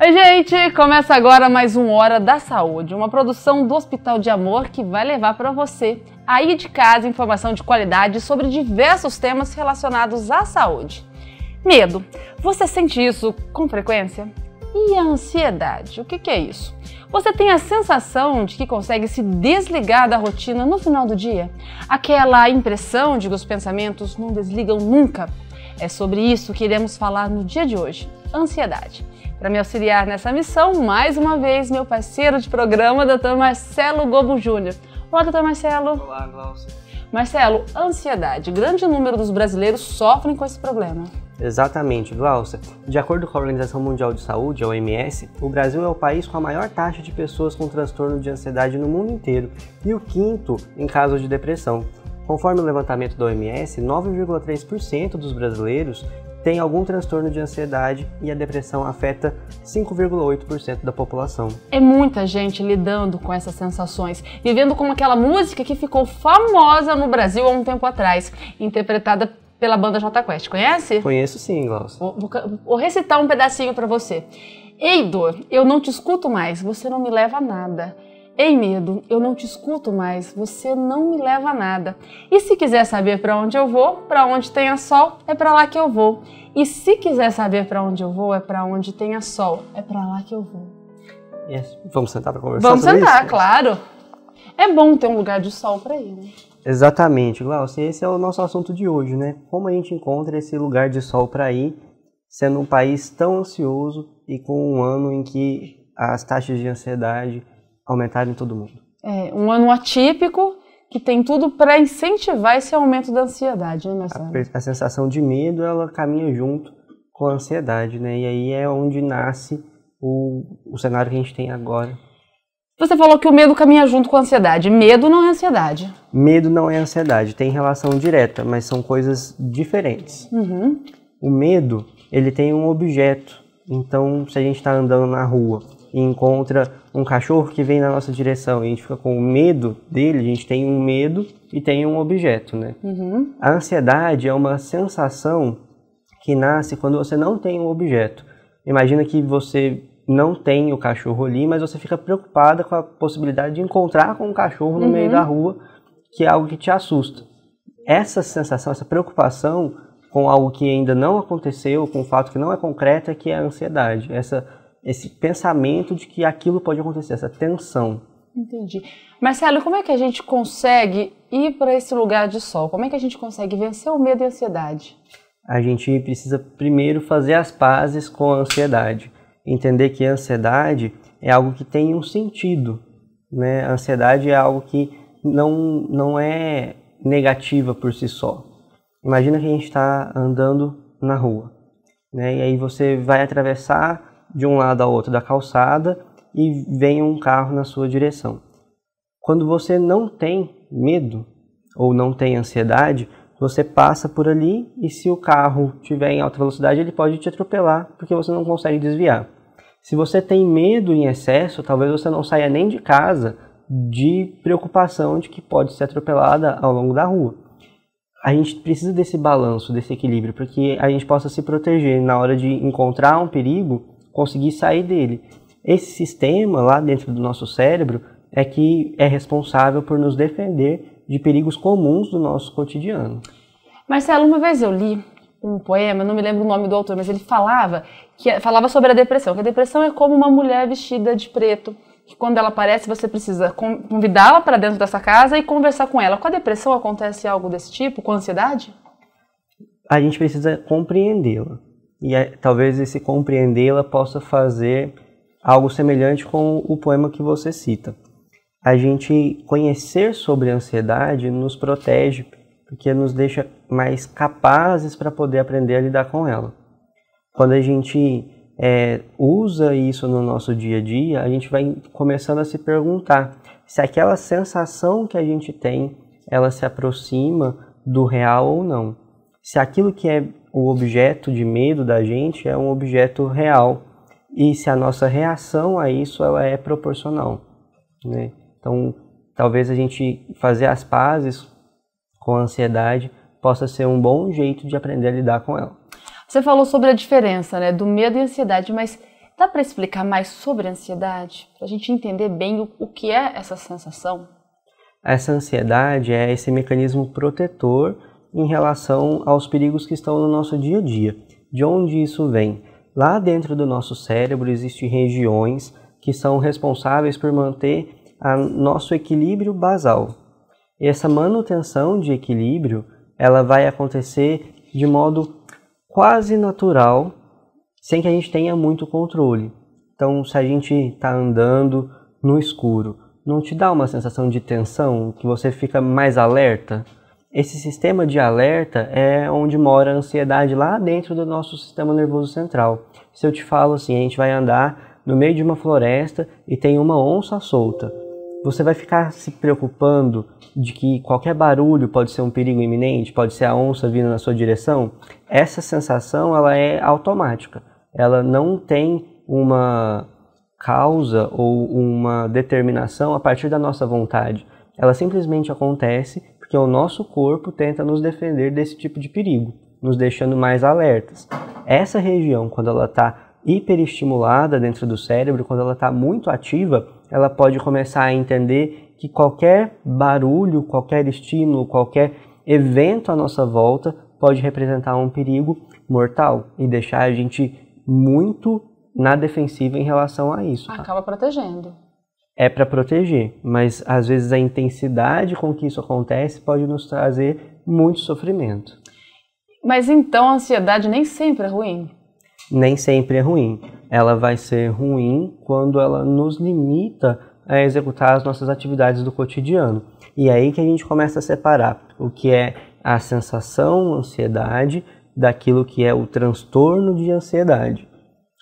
Oi, gente! Começa agora mais um Hora da Saúde, uma produção do Hospital de Amor que vai levar para você, aí de casa, informação de qualidade sobre diversos temas relacionados à saúde. Medo. Você sente isso com frequência? E a ansiedade? O que, que é isso? Você tem a sensação de que consegue se desligar da rotina no final do dia? Aquela impressão de que os pensamentos não desligam nunca? É sobre isso que iremos falar no dia de hoje: ansiedade. Para me auxiliar nessa missão, mais uma vez, meu parceiro de programa, Dr. Marcelo Gobo Júnior. Olá, doutor Marcelo. Olá, Glaucia. Marcelo, ansiedade. Grande número dos brasileiros sofrem com esse problema. Exatamente, Glaucia. De acordo com a Organização Mundial de Saúde, a OMS, o Brasil é o país com a maior taxa de pessoas com transtorno de ansiedade no mundo inteiro e o quinto em casos de depressão. Conforme o levantamento da OMS, 9,3% dos brasileiros tem algum transtorno de ansiedade e a depressão afeta 5,8% da população. É muita gente lidando com essas sensações, vivendo como aquela música que ficou famosa no Brasil há um tempo atrás, interpretada pela banda J Quest. Conhece? Conheço sim, Glaucio. Vou, vou, vou recitar um pedacinho para você. Ei, dor, eu não te escuto mais, você não me leva a nada. Ei medo, eu não te escuto mais, você não me leva a nada. E se quiser saber para onde eu vou, para onde tenha sol, é para lá que eu vou. E se quiser saber para onde eu vou, é para onde tenha sol, é para lá que eu vou. Yes. Vamos sentar para conversar? Vamos sentar, isso? claro. É bom ter um lugar de sol para ir, né? Exatamente, Glaucio. Assim, esse é o nosso assunto de hoje, né? Como a gente encontra esse lugar de sol para ir, sendo um país tão ansioso e com um ano em que as taxas de ansiedade aumentar em todo mundo. É, um ano atípico que tem tudo para incentivar esse aumento da ansiedade, né, Marcelo? A, a, sensação de medo, ela caminha junto com a ansiedade, né? E aí é onde nasce o, o cenário que a gente tem agora. Você falou que o medo caminha junto com a ansiedade. Medo não é ansiedade. Medo não é ansiedade, tem relação direta, mas são coisas diferentes. Uhum. O medo, ele tem um objeto. Então, se a gente está andando na rua e encontra um cachorro que vem na nossa direção e a gente fica com medo dele, a gente tem um medo e tem um objeto, né? Uhum. A ansiedade é uma sensação que nasce quando você não tem um objeto. Imagina que você não tem o cachorro ali, mas você fica preocupada com a possibilidade de encontrar com um cachorro no uhum. meio da rua, que é algo que te assusta. Essa sensação, essa preocupação com algo que ainda não aconteceu, com um fato que não é concreto, é que é a ansiedade. Essa esse pensamento de que aquilo pode acontecer, essa tensão. Entendi. Marcelo, como é que a gente consegue ir para esse lugar de sol? Como é que a gente consegue vencer o medo e a ansiedade? A gente precisa primeiro fazer as pazes com a ansiedade. Entender que a ansiedade é algo que tem um sentido. Né? A ansiedade é algo que não, não é negativa por si só. Imagina que a gente está andando na rua né? e aí você vai atravessar de um lado ao outro da calçada e vem um carro na sua direção. Quando você não tem medo ou não tem ansiedade, você passa por ali e se o carro estiver em alta velocidade, ele pode te atropelar porque você não consegue desviar. Se você tem medo em excesso, talvez você não saia nem de casa de preocupação de que pode ser atropelada ao longo da rua. A gente precisa desse balanço, desse equilíbrio, porque a gente possa se proteger na hora de encontrar um perigo conseguir sair dele. Esse sistema lá dentro do nosso cérebro é que é responsável por nos defender de perigos comuns do nosso cotidiano. Marcelo, uma vez eu li um poema, não me lembro o nome do autor, mas ele falava que é, falava sobre a depressão, que a depressão é como uma mulher vestida de preto, que quando ela aparece você precisa convidá-la para dentro dessa casa e conversar com ela. Com a depressão acontece algo desse tipo, com a ansiedade? A gente precisa compreendê-la e é, talvez esse compreendê-la possa fazer algo semelhante com o poema que você cita. A gente conhecer sobre a ansiedade nos protege, porque nos deixa mais capazes para poder aprender a lidar com ela. Quando a gente é, usa isso no nosso dia a dia, a gente vai começando a se perguntar se aquela sensação que a gente tem ela se aproxima do real ou não. Se aquilo que é o objeto de medo da gente é um objeto real e se a nossa reação a isso ela é proporcional, né? Então, talvez a gente fazer as pazes com a ansiedade possa ser um bom jeito de aprender a lidar com ela. Você falou sobre a diferença, né, do medo e ansiedade, mas dá para explicar mais sobre a ansiedade para a gente entender bem o, o que é essa sensação? Essa ansiedade é esse mecanismo protetor em relação aos perigos que estão no nosso dia a dia. De onde isso vem? Lá dentro do nosso cérebro existem regiões que são responsáveis por manter a nosso equilíbrio basal. E essa manutenção de equilíbrio, ela vai acontecer de modo quase natural, sem que a gente tenha muito controle. Então, se a gente está andando no escuro, não te dá uma sensação de tensão, que você fica mais alerta? esse sistema de alerta é onde mora a ansiedade lá dentro do nosso sistema nervoso central. Se eu te falo assim, a gente vai andar no meio de uma floresta e tem uma onça solta. Você vai ficar se preocupando de que qualquer barulho pode ser um perigo iminente, pode ser a onça vindo na sua direção? Essa sensação ela é automática. Ela não tem uma causa ou uma determinação a partir da nossa vontade. Ela simplesmente acontece porque o nosso corpo tenta nos defender desse tipo de perigo, nos deixando mais alertas. Essa região, quando ela está hiperestimulada dentro do cérebro, quando ela está muito ativa, ela pode começar a entender que qualquer barulho, qualquer estímulo, qualquer evento à nossa volta pode representar um perigo mortal e deixar a gente muito na defensiva em relação a isso. Tá? Acaba protegendo é para proteger, mas às vezes a intensidade com que isso acontece pode nos trazer muito sofrimento. Mas então a ansiedade nem sempre é ruim? Nem sempre é ruim. Ela vai ser ruim quando ela nos limita a executar as nossas atividades do cotidiano. E é aí que a gente começa a separar o que é a sensação ansiedade daquilo que é o transtorno de ansiedade.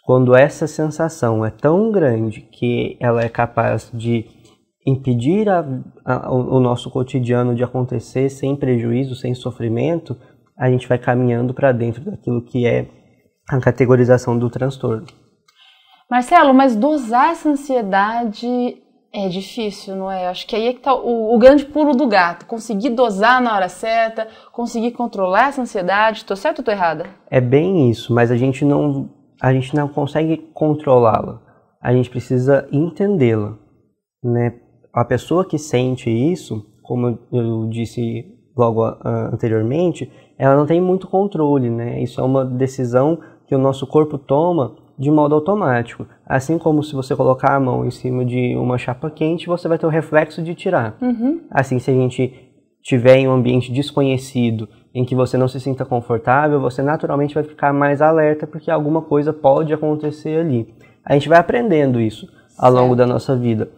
Quando essa sensação é tão grande que ela é capaz de impedir a, a, o nosso cotidiano de acontecer sem prejuízo, sem sofrimento, a gente vai caminhando para dentro daquilo que é a categorização do transtorno. Marcelo, mas dosar essa ansiedade é difícil, não é? Acho que aí é que está o, o grande pulo do gato. Conseguir dosar na hora certa, conseguir controlar essa ansiedade. estou certo ou estou errada? É bem isso, mas a gente não a gente não consegue controlá-la, a gente precisa entendê-la. Né? A pessoa que sente isso, como eu disse logo ah, anteriormente, ela não tem muito controle, né? Isso é uma decisão que o nosso corpo toma de modo automático. Assim como se você colocar a mão em cima de uma chapa quente, você vai ter o reflexo de tirar. Uhum. Assim, se a gente tiver em um ambiente desconhecido em que você não se sinta confortável, você naturalmente vai ficar mais alerta porque alguma coisa pode acontecer ali. A gente vai aprendendo isso ao longo da nossa vida,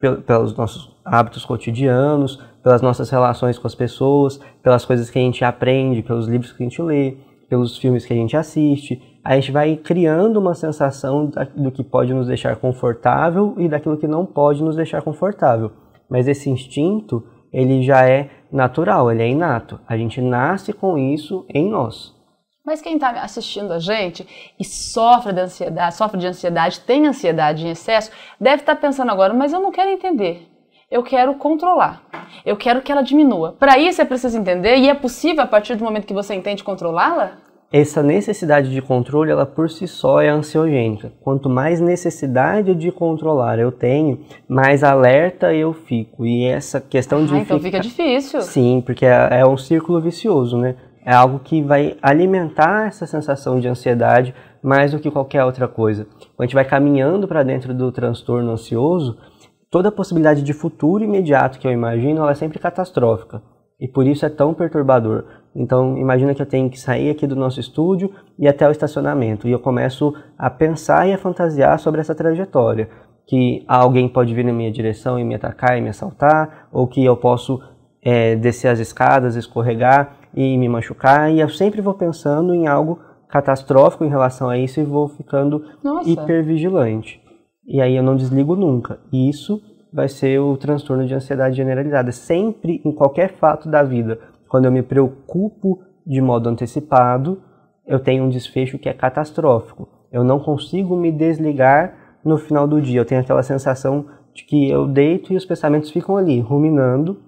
pelos nossos hábitos cotidianos, pelas nossas relações com as pessoas, pelas coisas que a gente aprende, pelos livros que a gente lê, pelos filmes que a gente assiste. A gente vai criando uma sensação do que pode nos deixar confortável e daquilo que não pode nos deixar confortável. Mas esse instinto ele já é natural, ele é inato. A gente nasce com isso em nós. Mas quem está assistindo a gente e sofre de ansiedade, sofre de ansiedade, tem ansiedade em excesso, deve estar tá pensando agora, mas eu não quero entender. Eu quero controlar. Eu quero que ela diminua. Para isso é preciso entender e é possível a partir do momento que você entende controlá-la? essa necessidade de controle, ela por si só é ansiogênica. Quanto mais necessidade de controlar eu tenho, mais alerta eu fico. E essa questão ah, de. Então fica... fica difícil. Sim, porque é, é um círculo vicioso, né? É algo que vai alimentar essa sensação de ansiedade mais do que qualquer outra coisa. Quando a gente vai caminhando para dentro do transtorno ansioso, toda a possibilidade de futuro imediato que eu imagino, ela é sempre catastrófica. E por isso é tão perturbador. Então, imagina que eu tenho que sair aqui do nosso estúdio e até o estacionamento. E eu começo a pensar e a fantasiar sobre essa trajetória. Que alguém pode vir na minha direção e me atacar e me assaltar, ou que eu posso é, descer as escadas, escorregar e me machucar. E eu sempre vou pensando em algo catastrófico em relação a isso e vou ficando Nossa. hipervigilante. E aí eu não desligo nunca. E isso vai ser o transtorno de ansiedade generalizada. Sempre em qualquer fato da vida quando eu me preocupo de modo antecipado, eu tenho um desfecho que é catastrófico. Eu não consigo me desligar no final do dia. Eu tenho aquela sensação de que eu deito e os pensamentos ficam ali, ruminando,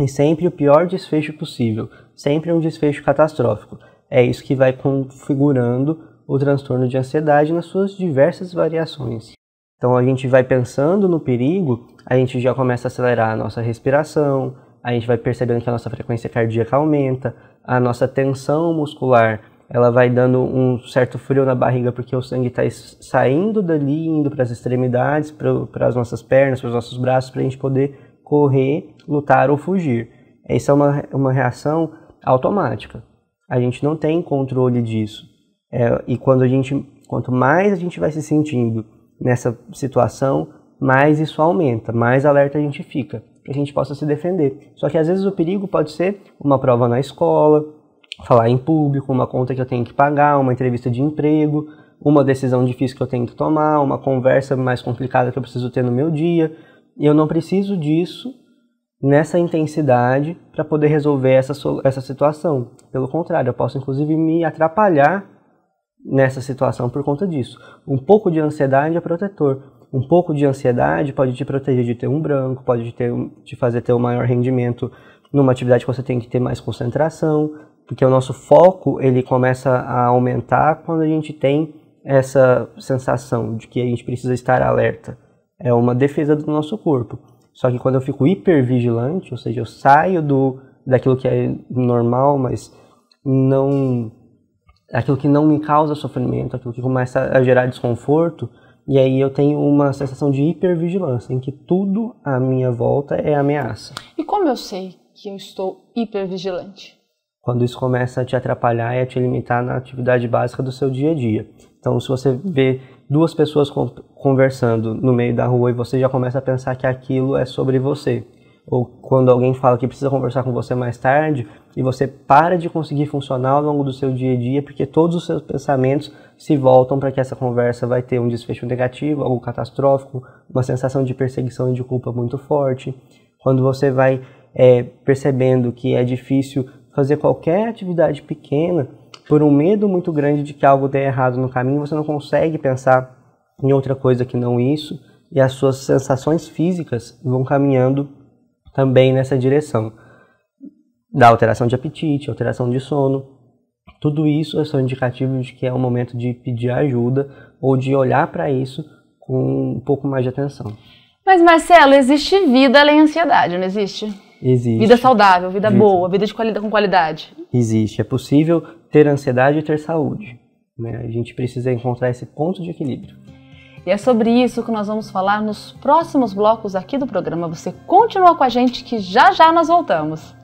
e sempre o pior desfecho possível, sempre um desfecho catastrófico. É isso que vai configurando o transtorno de ansiedade nas suas diversas variações. Então a gente vai pensando no perigo, a gente já começa a acelerar a nossa respiração, a gente vai percebendo que a nossa frequência cardíaca aumenta, a nossa tensão muscular ela vai dando um certo frio na barriga porque o sangue está saindo dali, indo para as extremidades, para as nossas pernas, para os nossos braços, para a gente poder correr, lutar ou fugir. Essa é uma, uma reação automática. A gente não tem controle disso. É, e quando a gente, quanto mais a gente vai se sentindo nessa situação, mais isso aumenta, mais alerta a gente fica para que a gente possa se defender. Só que às vezes o perigo pode ser uma prova na escola, falar em público, uma conta que eu tenho que pagar, uma entrevista de emprego, uma decisão difícil que eu tenho que tomar, uma conversa mais complicada que eu preciso ter no meu dia. E eu não preciso disso nessa intensidade para poder resolver essa, essa situação. Pelo contrário, eu posso inclusive me atrapalhar nessa situação por conta disso. Um pouco de ansiedade é protetor um pouco de ansiedade pode te proteger de ter um branco, pode te, ter, te fazer ter um maior rendimento numa atividade que você tem que ter mais concentração, porque o nosso foco ele começa a aumentar quando a gente tem essa sensação de que a gente precisa estar alerta. É uma defesa do nosso corpo. Só que quando eu fico hipervigilante, ou seja, eu saio do daquilo que é normal, mas não aquilo que não me causa sofrimento, aquilo que começa a gerar desconforto, e aí eu tenho uma sensação de hipervigilância, em que tudo à minha volta é ameaça. E como eu sei que eu estou hipervigilante? Quando isso começa a te atrapalhar e a te limitar na atividade básica do seu dia a dia. Então, se você vê duas pessoas conversando no meio da rua e você já começa a pensar que aquilo é sobre você. Ou quando alguém fala que precisa conversar com você mais tarde e você para de conseguir funcionar ao longo do seu dia a dia porque todos os seus pensamentos se voltam para que essa conversa vai ter um desfecho negativo, algo catastrófico, uma sensação de perseguição e de culpa muito forte. Quando você vai é, percebendo que é difícil fazer qualquer atividade pequena por um medo muito grande de que algo dê errado no caminho, você não consegue pensar em outra coisa que não isso, e as suas sensações físicas vão caminhando também nessa direção da alteração de apetite, alteração de sono, tudo isso é só indicativo de que é o momento de pedir ajuda ou de olhar para isso com um pouco mais de atenção. Mas Marcelo, existe vida além da ansiedade, não existe? Existe. Vida saudável, vida existe. boa, vida de qualidade, com qualidade. Existe. É possível ter ansiedade e ter saúde. Né? A gente precisa encontrar esse ponto de equilíbrio. E é sobre isso que nós vamos falar nos próximos blocos aqui do programa. Você continua com a gente que já já nós voltamos.